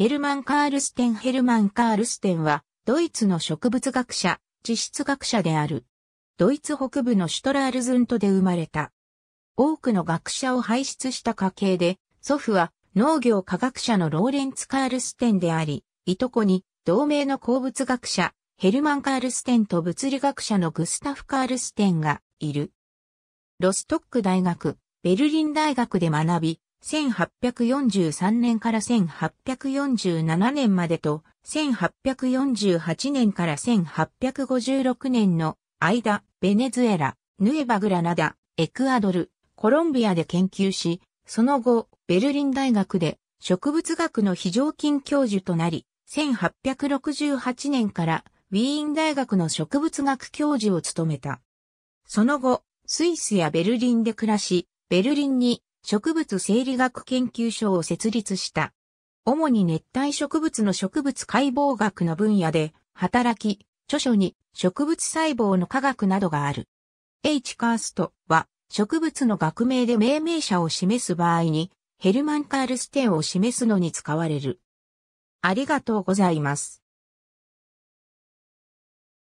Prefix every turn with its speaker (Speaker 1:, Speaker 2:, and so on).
Speaker 1: ヘルマン・カールステン・ヘルマン・カールステンは、ドイツの植物学者、地質学者である。ドイツ北部のシュトラールズントで生まれた。多くの学者を輩出した家系で、祖父は農業科学者のローレンツ・カールステンであり、いとこに同盟の鉱物学者、ヘルマン・カールステンと物理学者のグスタフ・カールステンがいる。ロストック大学、ベルリン大学で学び、1843年から1847年までと、1848年から1856年の間、ベネズエラ、ヌエバグラナダ、エクアドル、コロンビアで研究し、その後、ベルリン大学で植物学の非常勤教授となり、1868年からウィーン大学の植物学教授を務めた。その後、スイスやベルリンで暮らし、ベルリンに植物生理学研究所を設立した。主に熱帯植物の植物解剖学の分野で働き、著書に植物細胞の科学などがある。H カーストは植物の学名で命名者を示す場合にヘルマン・カールステンを示すのに使われる。ありがとうございます。